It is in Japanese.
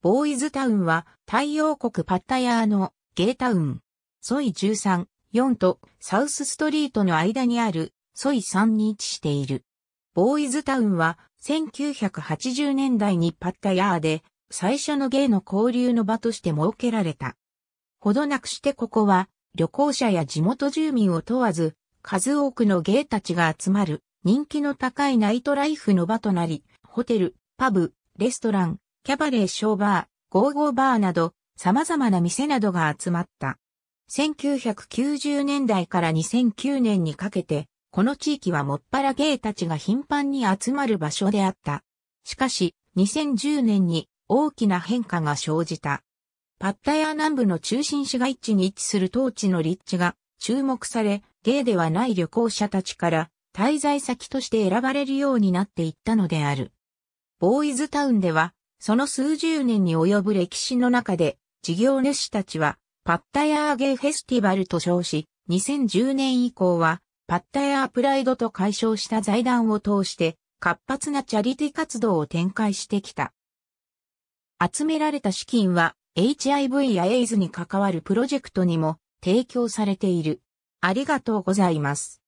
ボーイズタウンは太陽国パッタヤーのゲータウン。ソイ13、4とサウスストリートの間にあるソイ3に位置している。ボーイズタウンは1980年代にパッタヤーで最初のゲイの交流の場として設けられた。ほどなくしてここは旅行者や地元住民を問わず数多くのゲイたちが集まる人気の高いナイトライフの場となり、ホテル、パブ、レストラン、キャバレーショーバー、ゴーゴーバーなど、様々な店などが集まった。1990年代から2009年にかけて、この地域はもっぱらゲイたちが頻繁に集まる場所であった。しかし、2010年に大きな変化が生じた。パッタヤ南部の中心市街地に位置する当地の立地が注目され、ゲイではない旅行者たちから滞在先として選ばれるようになっていったのである。ボーイズタウンではその数十年に及ぶ歴史の中で、事業主たちは、パッタヤーゲーフェスティバルと称し、2010年以降は、パッタヤープライドと解消した財団を通して、活発なチャリティ活動を展開してきた。集められた資金は、HIV や AIDS に関わるプロジェクトにも提供されている。ありがとうございます。